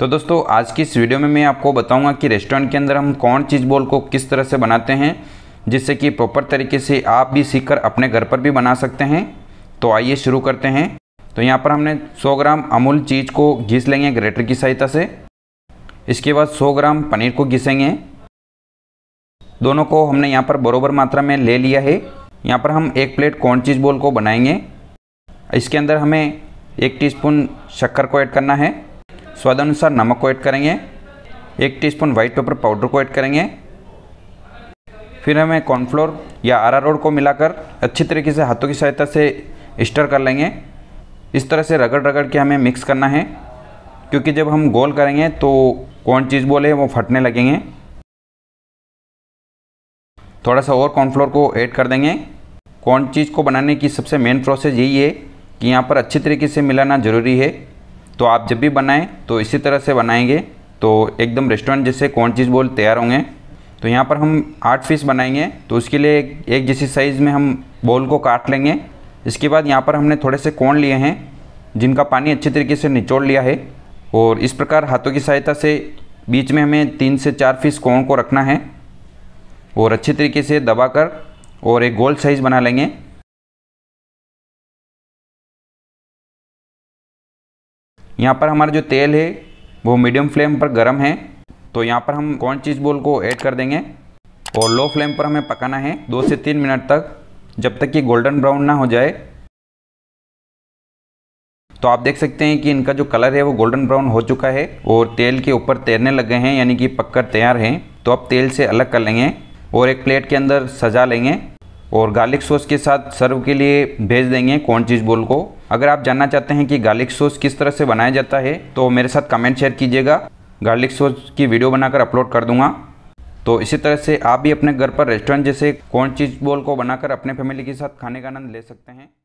तो दोस्तों आज की इस वीडियो में मैं आपको बताऊंगा कि रेस्टोरेंट के अंदर हम कौन चीज़ बॉल को किस तरह से बनाते हैं जिससे कि प्रॉपर तरीके से आप भी सीख कर अपने घर पर भी बना सकते हैं तो आइए शुरू करते हैं तो यहाँ पर हमने 100 ग्राम अमूल चीज़ को घिस लेंगे ग्रेटर की सहायता से इसके बाद 100 ग्राम पनीर को घिसेंगे दोनों को हमने यहाँ पर बरोबर मात्रा में ले लिया है यहाँ पर हम एक प्लेट कॉर्न चीज़ बॉल को बनाएंगे इसके अंदर हमें एक टीस्पून शक्कर को ऐड करना है स्वादानुसार नमक को ऐड करेंगे एक टीस्पून वाइट पेपर पाउडर को ऐड करेंगे फिर हमें कॉर्नफ्लोर या आरा रोड को मिलाकर अच्छी तरीके से हाथों की सहायता से स्टर कर लेंगे इस तरह से रगड़ रगड़ के हमें मिक्स करना है क्योंकि जब हम गोल करेंगे तो कौन चीज़ बोले वो फटने लगेंगे थोड़ा सा और कॉर्नफ्लोर को ऐड कर देंगे कौन चीज़ को बनाने की सबसे मेन प्रोसेस यही है कि यहाँ पर अच्छी तरीके से मिलाना ज़रूरी है तो आप जब भी बनाएं तो इसी तरह से बनाएंगे तो एकदम रेस्टोरेंट जैसे कौन चीज़ बोल तैयार होंगे तो यहाँ पर हम आठ पीस बनाएंगे तो उसके लिए एक जैसी साइज़ में हम बॉल को काट लेंगे इसके बाद यहाँ पर हमने थोड़े से कोण लिए हैं जिनका पानी अच्छे तरीके से निचोड़ लिया है और इस प्रकार हाथों की सहायता से बीच में हमें तीन से चार फीस कोण को रखना है और अच्छे तरीके से दबाकर और एक गोल साइज़ बना लेंगे यहाँ पर हमारा जो तेल है वो मीडियम फ्लेम पर गर्म है तो यहाँ पर हम कौन चीज़ बोल को ऐड कर देंगे और लो फ्लेम पर हमें पकाना है दो से तीन मिनट तक जब तक कि गोल्डन ब्राउन ना हो जाए तो आप देख सकते हैं कि इनका जो कलर है वो गोल्डन ब्राउन हो चुका है और तेल के ऊपर तैरने लग गए हैं यानी कि पककर तैयार हैं तो अब तेल से अलग कर लेंगे और एक प्लेट के अंदर सजा लेंगे और गार्लिक सॉस के साथ सर्व के लिए भेज देंगे कौन चीज़ बोल को अगर आप जानना चाहते हैं कि गार्लिक सॉस किस तरह से बनाया जाता है तो मेरे साथ कमेंट शेयर कीजिएगा गार्लिक सॉस की वीडियो बनाकर अपलोड कर दूंगा तो इसी तरह से आप भी अपने घर पर रेस्टोरेंट जैसे कौन चीज़ बोल को बनाकर अपने फैमिली के साथ खाने का आनंद ले सकते हैं